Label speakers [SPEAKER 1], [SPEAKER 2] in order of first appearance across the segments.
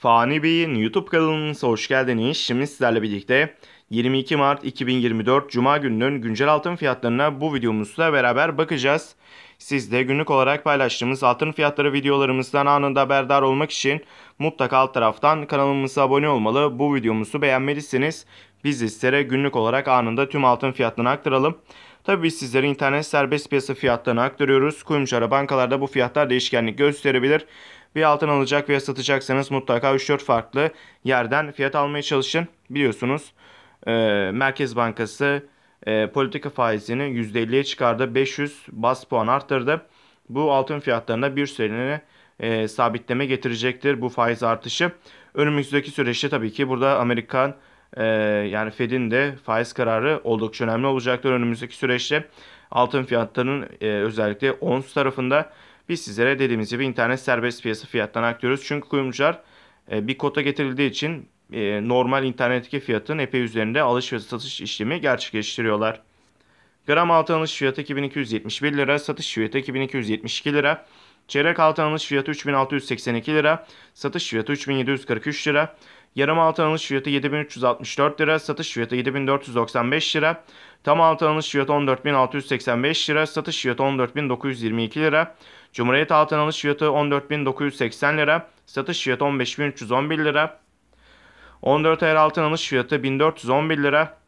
[SPEAKER 1] Fani Bey'in YouTube kanalına hoş geldiniz. Şimdi sizlerle birlikte 22 Mart 2024 Cuma gününün güncel altın fiyatlarına bu videomuzla beraber bakacağız. Siz de günlük olarak paylaştığımız altın fiyatları videolarımızdan anında haberdar olmak için mutlaka alt taraftan kanalımıza abone olmalı. Bu videomuzu beğenmelisiniz. Biz de sizlere günlük olarak anında tüm altın fiyatlarını aktaralım. Tabii biz sizlere internet serbest piyasa fiyatlarını aktarıyoruz. Kuyumcu ara bankalarda bu fiyatlar değişkenlik gösterebilir. Bir altın alacak veya satacaksanız mutlaka 3-4 farklı yerden fiyat almaya çalışın. Biliyorsunuz e, Merkez Bankası e, politika faizini %50'ye çıkardı. 500 bas puan arttırdı. Bu altın fiyatlarına bir süreliğine e, sabitleme getirecektir bu faiz artışı. Önümüzdeki süreçte tabii ki burada Amerikan e, yani Fed'in de faiz kararı oldukça önemli olacaktır önümüzdeki süreçte. Altın fiyatlarının e, özellikle ons tarafında biz sizlere dediğimiz gibi internet serbest piyasa fiyattan aktarıyoruz. Çünkü kuyumcular e, bir kota getirildiği için e, normal internetteki fiyatın epey üzerinde alış ve satış işlemi gerçekleştiriyorlar. Gram altın alış fiyatı 2271 lira, satış fiyatı 2272 lira. Çeyrek altın alış fiyatı 3682 lira, satış fiyatı 3743 lira. Yarım altın alış fiyatı 7364 lira, satış fiyatı 7495 lira. Tam altın alış fiyatı 14.685 lira, satış fiyatı 14.922 lira. Cumhuriyet altın alış fiyatı 14.980 lira, satış fiyatı 15.311 lira. 14 ayar er altın alış fiyatı 1411 lira,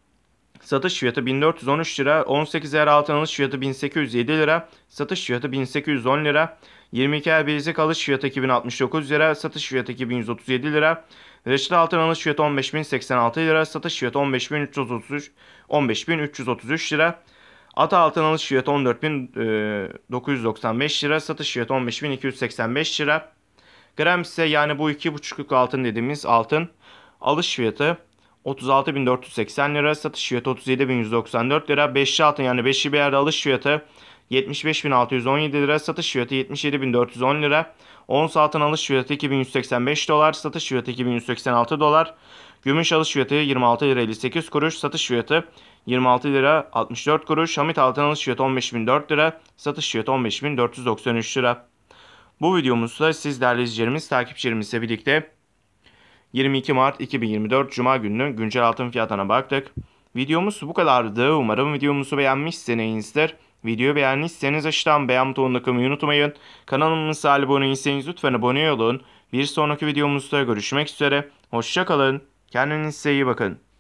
[SPEAKER 1] Satış fiyatı 1413 lira. 18 er altın alış fiyatı 1807 lira. Satış fiyatı 1810 lira. 22 er bilezik alış fiyatı 2069 lira. Satış fiyatı 2137 lira. Reçel altın alış fiyatı 15086 lira. Satış fiyatı 15333 15333 lira. Ata altın alış fiyatı 14.995 e, lira. Satış fiyatı 15.285 lira. Gram ise yani bu 2,5'lük altın dediğimiz altın alış fiyatı 36.480 lira. Satış fiyatı 37.194 lira. 5'li altın yani 5'li bir yerde alış fiyatı 75.617 lira. Satış fiyatı 77.410 lira. 10 altın alış fiyatı 2185 dolar. Satış fiyatı 2186 dolar. Gümüş alış fiyatı 26 lira 58 kuruş. Satış fiyatı 26 lira 64 kuruş. Hamit altın alış fiyatı 15.004 lira. Satış fiyatı 15.493 lira. Bu videomuzda siz değerli izleyicilerimiz, takipçilerimizle birlikte 22 Mart 2024 Cuma gününün güncel altın fiyatına baktık. Videomuz bu kadardı. Umarım videomuzu beğenmişsinizdir. Videoyu beğendiyseniz aşağıdan beğen butonuna kılmayı unutmayın. Kanalımıza abone değilseniz lütfen abone olun. Bir sonraki videomuzda görüşmek üzere. Hoşçakalın. Kendinize iyi bakın.